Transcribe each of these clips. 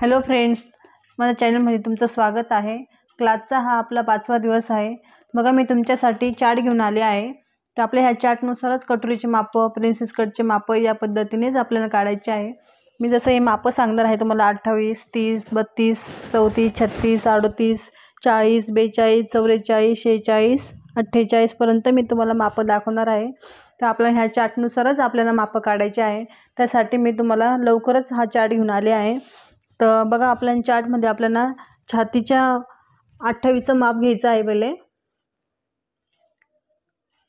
hello friends माझ्या चॅनलमध्ये तुमचं स्वागत आहे क्लासचा हा आपला पाचवा दिवस आहे बघा मी तुमच्यासाठी चार्ट घेऊन आले आहे तर आपल्या ह्या चार्टनुसारच कटोरीचे मापं प्रिन्सेस कटचे मापं या पद्धतीनेच आपल्याला काढायचे आहे मी जसं हे मापं सांगणार आहे तुम्हाला अठ्ठावीस तीस बत्तीस चौतीस छत्तीस अडतीस चाळीस बेचाळीस चौवेचाळीस शेहेचाळीस अठ्ठेचाळीसपर्यंत मी तुम्हाला मापं दाखवणार आहे तर आपल्या ह्या चार्टनुसारच आपल्याला मापं काढायचे आहे त्यासाठी मी तुम्हाला लवकरच हा चार्ट घेऊन आले आहे तर बघा आपल्या चार्टमध्ये आपल्याला छातीच्या अठ्ठावीसचं माप घ्यायचं आहे पहिले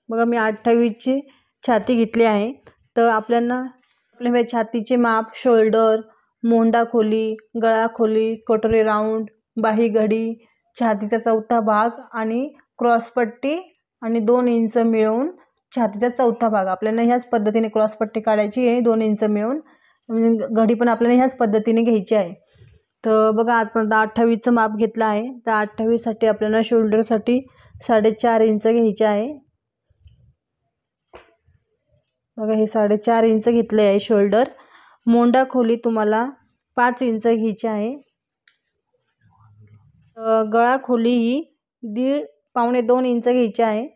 बघा मी अठ्ठावीसची छाती घेतली आहे तर आपल्याला आपल्या छातीचे माप शोल्डर मोंडा खोली गळा खोली कटोरे राऊंड बाही घडी छातीचा चौथा भाग आणि क्रॉसपट्टी आणि दोन इंच मिळवून छातीचा चौथा भाग आपल्याला ह्याच पद्धतीने क्रॉसपट्टी काढायची आहे दोन इंच मिळून म्हणजे घडी पण आपल्याला ह्याच पद्धतीने घ्यायची आहे तर बघा आपण अठ्ठावीसचं माप घेतलं आहे तर अठ्ठावीससाठी आपल्याला शोल्डरसाठी साडेचार इंच घ्यायचे आहे बघा हे साडेचार इंच घेतले आहे शोल्डर मोंडा खोली तुम्हाला पाच इंच घ्यायची आहे गळा खोली ही दीड पावणे दोन इंच घ्यायची आहे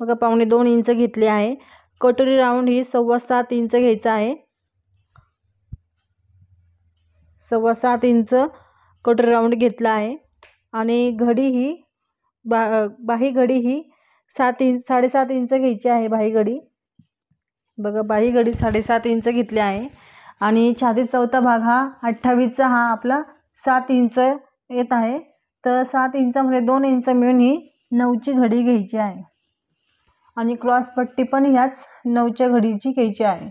बघा पावणे दोन इंच घेतले आहे कटोरी राऊंड ही सव्वा सात इंच घ्यायचं आहे सव्वा सात इंच कट राऊंड घेतला आहे आणि घडी ही बा बाही घडी ही सात इंच साडेसात इंच घ्यायची आहे बाही घडी बघा बाही घडी साडेसात इंच घेतली आहे आणि छाती चौथा भाग हा अठ्ठावीसचा हा आपला सात इंच येत आहे तर सात इंचामध्ये दोन इंच मिळून ही नऊची घडी घ्यायची आहे आणि क्रॉस पट्टी पण ह्याच नऊच्या घडीची घ्यायची आहे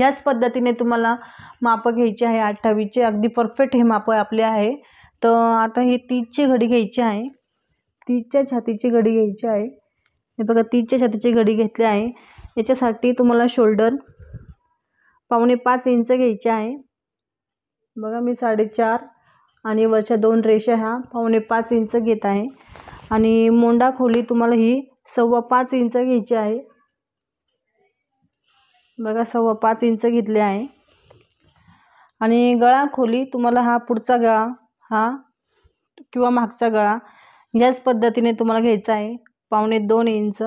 याच पद्धतीने तुम्हाला मापं घ्यायची आहे अठ्ठावीसचे अगदी परफेक्ट हे मापं आपले आहे तर आता ही तीसची घडी घ्यायची आहे तीसच्या छातीची घडी घ्यायची आहे हे बघा तीसच्या छातीची घडी घेतली आहे याच्यासाठी तुम्हाला शोल्डर पावणे पाच इंच घ्यायचे आहे बघा मी साडेचार आणि वरच्या दोन रेषा ह्या पावणे पाच इंच घेत आहे आणि मोंडा खोली तुम्हाला ही सव्वा पाच इंच घ्यायची आहे बघा सव्वा पाच इंच घेतले आहे आणि गळा खोली तुम्हाला हा पुढचा गळा हा किंवा मागचा गळा याच पद्धतीने तुम्हाला घ्यायचा आहे पावणे दोन इंच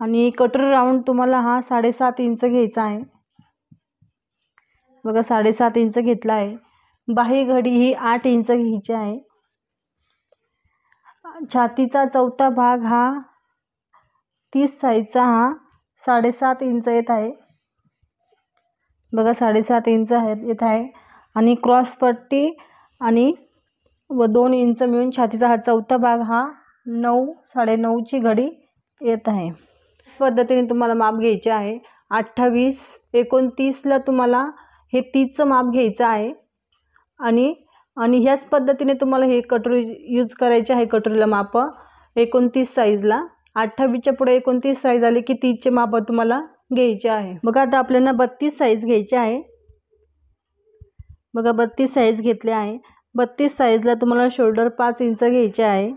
आणि कटर राऊंड तुम्हाला हा साडेसात इंच घ्यायचा आहे बघा साडेसात इंच घेतला आहे बाही घडी ही आठ इंच घ्यायची आहे छातीचा चौथा भाग हा तीस साईजचा हा साडेसात इंच येत आहे बघा साडेसात इंच आहे येत आहे आणि क्रॉसपट्टी आणि व दोन इंच मिळून छातीचा हा चौथा भाग हा नऊ साडेनऊची घडी येत आहे पद्धतीने तुम्हाला माप घ्यायचे आहे अठ्ठावीस एकोणतीसला तुम्हाला हे तीसचं माप घ्यायचं आहे आणि आणि ह्याच पद्धतीने तुम्हाला हे कटोरी यूज करायचे आहे कटोरीला माप एकोणतीस साईजला अठ्ठावीसच्या पुढे एकोणतीस साईज आली की तीसचे माप तुम्हाला घ्यायचे आहे बघा आता आपल्याला बत्तीस साईज घ्यायचे आहे बघा बत्तीस साईज घेतले आहे बत्तीस साईजला तुम्हाला शोल्डर पाच इंच घ्यायचे आहे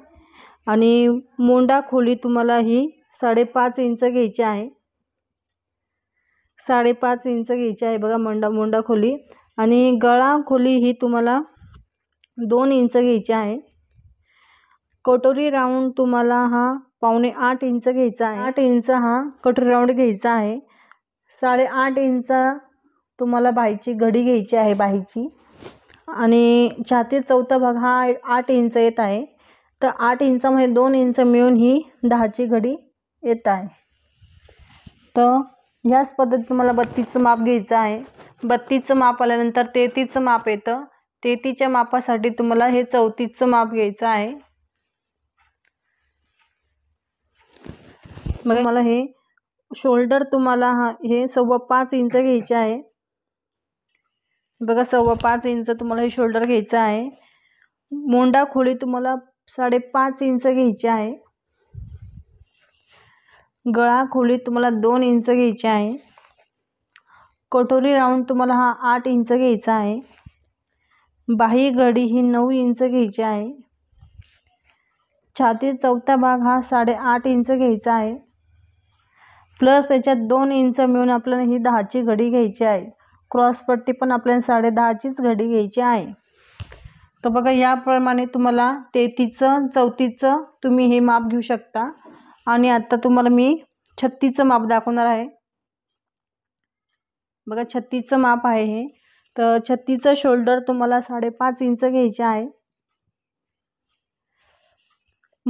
आणि मोंडा खोली तुम्हाला ही साडेपाच इंच घ्यायची आहे साडेपाच इंच घ्यायची आहे बघा मोंडा मोंडा खोली आणि गळा खोली ही तुम्हाला दोन इंच घ्यायची आहे कटोरी राऊंड तुम्हाला हा पावणे आठ इंच घ्यायचा आहे आठ इंच हा कट राऊंड घ्यायचा आहे साडेआठ इंच तुम्हाला बाईची घडी घ्यायची आहे बाईची आणि छाती चौथा भाग हा आठ इंच येत आहे तर आठ इंचामध्ये दोन इंच मिळून ही दहाची घडी येत आहे तर ह्याच पद्धतीत तुम्हाला बत्तीचं माप घ्यायचं आहे बत्तीचं माप आल्यानंतर तेहतीचं माप येतं तेहतीच्या मापासाठी तुम्हाला हे चौथीचं माप घ्यायचं आहे मग मला हे शोल्डर तुम्हाला हा हे सव्वा पाच इंच घ्यायचे आहे बघा सव्वा पाच इंच तुम्हाला हे शोल्डर घ्यायचं आहे मोंडा खोळी तुम्हाला साडेपाच इंच घ्यायची आहे गळा खोली तुम्हाला दोन इंच घ्यायची आहे कटोरी राऊंड तुम्हाला हा आठ इंच घ्यायचा आहे बाही गडी ही नऊ इंच घ्यायची आहे छाती चौथा भाग हा साडेआठ इंच घ्यायचा आहे प्लस याच्यात दोन इंच मिळून आपल्याला ही दहाची घडी घ्यायची आहे क्रॉसपट्टी पण आपल्याला साडे दहाचीच घडी घ्यायची आहे तर बघा याप्रमाणे तुम्हाला तेहतीचं चौथीचं तुम्ही हे माप घेऊ शकता आणि आत्ता तुम्हाला मी छत्तीचं माप दाखवणार आहे बघा छत्तीचं माप आहे हे तर छत्तीचं शोल्डर तुम्हाला साडेपाच इंच घ्यायचे आहे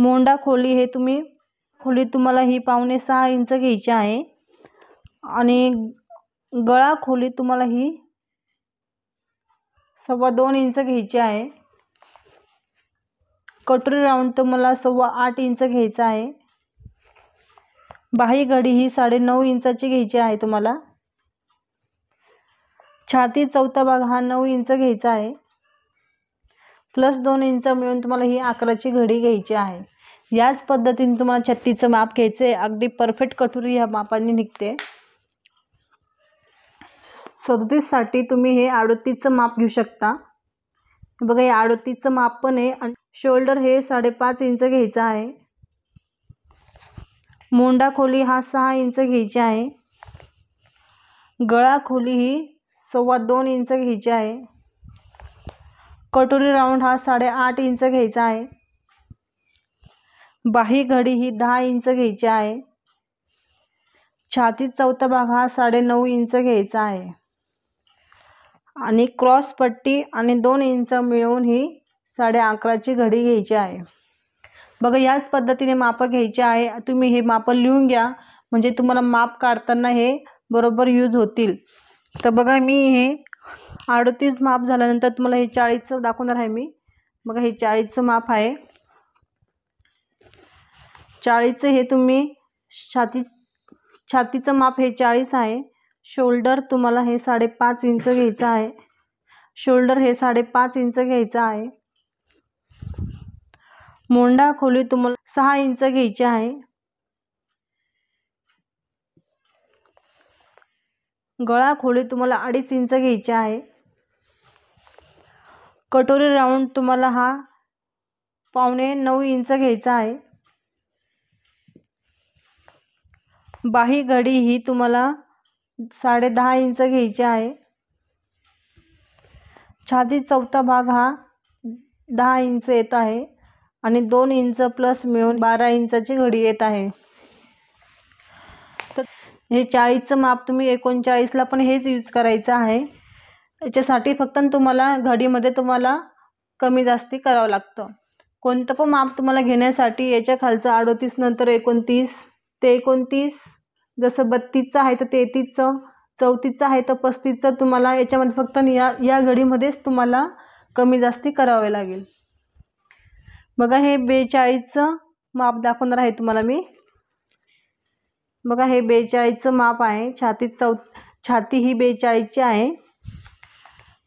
मोंडा खोली हे तुम्ही खोली तुम्हाला ही पावणे सहा इंच घ्यायची आहे आणि गळा खोलीत तुम्हाला ही सव्वा दोन इंच घ्यायची आहे कटरी राऊंड तुम्हाला सव्वा आठ इंच घ्यायचा आहे बाही घडी ही नऊ इंचाची घ्यायची आहे तुम्हाला छाती चौथा भाग हा नऊ इंच घ्यायचा आहे प्लस दोन इंच मिळून तुम्हाला ही अकराची घडी घ्यायची आहे याच पद्धतीने तुम्हाला छत्तीचं माप घ्यायचं आहे अगदी परफेक्ट कटोरी ह्या मापाने निघते सदतीससाठी तुम्ही हे आडोतीचं माप घेऊ शकता बघा हे आडोतीचं माप पण आहे आणि शोल्डर हे साडेपाच इंच घ्यायचं आहे मोंडा खोली हा सहा इंच घ्यायची आहे गळा खोली ही सव्वा दोन इंच घ्यायची आहे कटोरी राऊंड हा साडेआठ इंच घ्यायचा आहे बाही घडी ही दहा इंच घ्यायची आहे छातीत चौथा भाग हा साडेनऊ इंच घ्यायचा आहे आणि क्रॉस पट्टी आणि दोन इंच मिळून ही साडे अकराची घडी घ्यायची आहे बघा याच पद्धतीने माप घ्यायची आहे तुम्ही हे माप लिहून घ्या म्हणजे तुम्हाला माप काढताना हे बरोबर यूज होतील तर बघा मी हे अडतीस माप झाल्यानंतर तुम्हाला हे चाळीसचं दाखवणार आहे मी बघा हे चाळीसचं माप आहे चाळीचं हे तुम्ही छाती छातीचं माप हे चाळीस आहे शोल्डर तुम्हाला हे साडेपाच इंच घ्यायचं आहे शोल्डर हे साडेपाच इंच घ्यायचं आहे मोंडा खोली तुम्हाला सहा इंच घ्यायची आहे गळा खोली तुम्हाला अडीच इंच घ्यायची आहे कटोरी राऊंड तुम्हाला हा पावणे नऊ इंच घ्यायचा आहे बाही घडी ही तुम्हाला साडे दहा इंच घ्यायची आहे छाती चौथा भाग हा दहा इंच येत आहे आणि दोन इंच प्लस मिळून बारा इंचाची घडी येत आहे तर हे चाळीसचं माप तुम्ही एकोणचाळीसला पण हेच यूज करायचं आहे याच्यासाठी फक्त तुम्हाला घडीमध्ये तुम्हाला कमी जास्ती करावं लागतं कोणतं पण माप तुम्हाला घेण्यासाठी याच्या खालचं अडोतीस नंतर एकोणतीस ते एकोणतीस जसं बत्तीसचं आहे तर तेहतीसचं चौतीसचं आहे तर पस्तीसचं तुम्हाला याच्यामध्ये फक्त या या घडीमध्येच तुम्हाला कमी जास्ती करावे लागेल बघा हे बेचाळीसचं माप दाखवणार आहे तुम्हाला मी बघा हे बेचाळीसचं माप आहे छाती चौ छाती ही बेचाळीसची आहे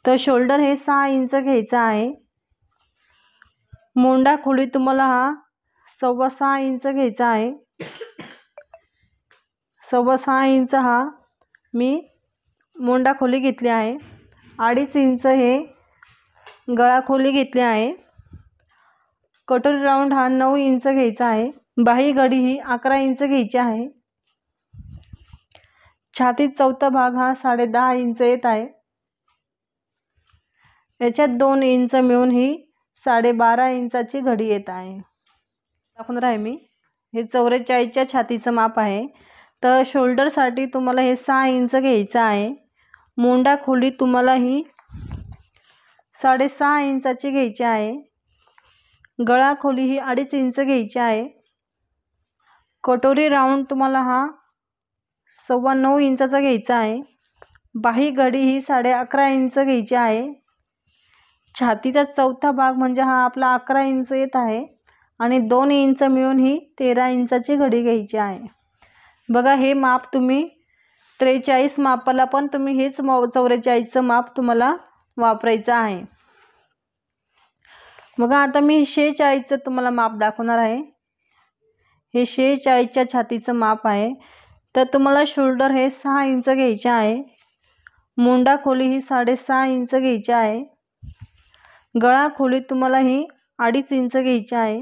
तर शोल्डर हे सहा इंच घ्यायचं आहे मोंडा खोली तुम्हाला हा सव्वा सहा इंच घ्यायचा आहे सव्वा सहा इंच हा मी मोंडा खोली घेतली आहे अडीच इंच हे गळा खोली घेतली आहे कटोरी राऊंड हा नऊ इंच घ्यायचा आहे बाही गडी ही अकरा इंच घ्यायची आहे छातीत चौथा भाग हा साडे दहा इंच येत आहे याच्यात दोन इंच मिळून ही साडेबारा इंचाची घडी येत आहे दाखवून राही मी हे चौवेचाळीसच्या छातीचं माप आहे तर शोल्डरसाठी तुम्हाला हे सहा इंच घ्यायचं आहे मोंडा खोली तुम्हाला ही साडेसहा इंचाची घ्यायची आहे गळा खोली ही अडीच इंच घ्यायची आहे कटोरी राऊंड तुम्हाला हा सव्वा नऊ इंचाचा घ्यायचा आहे बाही घडी ही साडे अकरा इंच घ्यायची आहे छातीचा चौथा भाग म्हणजे हा आपला अकरा इंच येत आहे आणि दोन इंच मिळून ही तेरा इंचाची घडी घ्यायची आहे बघा हे माप तुम्ही त्रेचाळीस मापाला पण तुम्ही हेच म चौवेचाळीसचं माप तुम्हाला वापरायचं आहे बघा आता मी शेचाळीसचं तुम्हाला माप दाखवणार आहे हे शेचाळीसच्या छातीचं माप आहे तर तुम्हाला शोल्डर हे सहा इंच घ्यायचे आहे मुंडा खोली ही साडेसहा इंच घ्यायची आहे गळा खोली तुम्हाला ही अडीच इंच घ्यायची आहे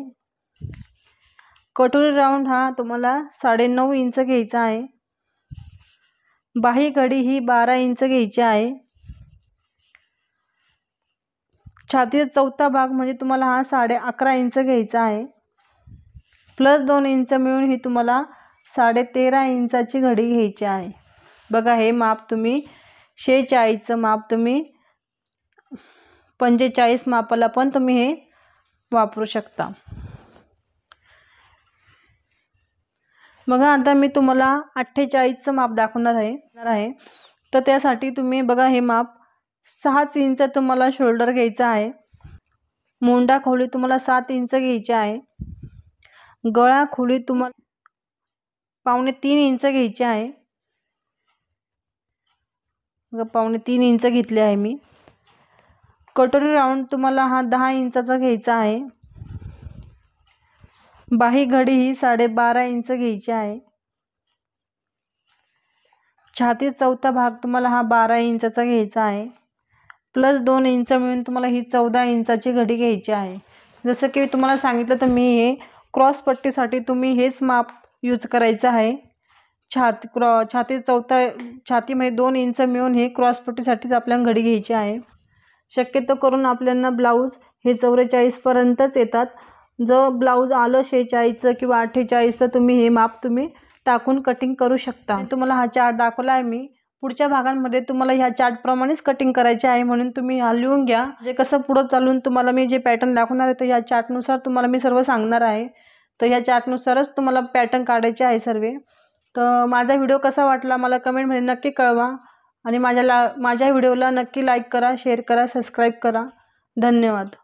कटोरी राऊंड हा तुम्हाला साडेनऊ इंच घ्यायचा आहे बाही घडी ही बारा इंच घ्यायची आहे छातीचा चौथा भाग म्हणजे तुम्हाला हा साडे अकरा इंच घ्यायचा आहे प्लस दोन इंच मिळून ही तुम्हाला साडे तेरा इंचाची घडी घ्यायची आहे बघा हे माप तुम्ही शेचाळीसचं माप तुम्ही पंचेचाळीस मापाला पण तुम्ही हे वापरू शकता बघा आता मी तुम्हाला अठ्ठेचाळीसचं माप दाखवणार आहे आहे तर त्यासाठी तुम्ही बघा हे माप सहाच इंच तुम्हाला शोल्डर घ्यायचा आहे मुंडा खोली तुम्हाला सात इंच घ्यायची आहे गळा खोली तुम्हाला पावणे तीन इंच घ्यायची आहे बघा पावणे तीन इंच घेतले आहे मी कटोरी राऊंड तुम्हाला हा दहा इंचाचा घ्यायचा आहे बाही घडी ही साडेबारा इंच घ्यायची आहे छाती चौथा भाग तुम्हाला हा बारा इंचाचा घ्यायचा आहे प्लस दोन इंच मिळून तुम्हाला ही चौदा इंचाची घडी घ्यायची आहे जसं की तुम्हाला सांगितलं तर मी हे क्रॉस पट्टीसाठी तुम्ही हेच माप यूज करायचं आहे छात क्रॉ छाती चौथा छातीमध्ये दोन इंच मिळून हे पट्टीसाठीच आपल्याला घडी घ्यायची आहे शक्यतो करून आपल्यांना ब्लाऊज हे चौवेचाळीसपर्यंतच येतात जर ब्लाऊज आलं शेहेचाळीसचं किंवा अठ्ठेचाळीसचं तुम्ही हे माप तुम्ही टाकून कटिंग करू शकता तुम्हाला हा चार्ट दाखवला आहे मी पुढच्या भागांमध्ये तुम्हाला ह्या चार्टप्रमाणेच कटिंग करायचे आहे म्हणून तुम्ही हा लिहून घ्या जे कसं पुढं चालून तुम्हाला मी जे पॅटर्न दाखवणार आहे तर ह्या चार्टनुसार तुम्हाला मी सर्व सांगणार आहे तर ह्या चार्टनुसारच तुम्हाला पॅटर्न काढायचे आहे सर्व तर माझा व्हिडिओ कसा वाटला मला कमेंटमध्ये नक्की कळवा आणि माझ्या ला माझ्या व्हिडिओला नक्की लाईक करा शेअर करा सबस्क्राईब करा धन्यवाद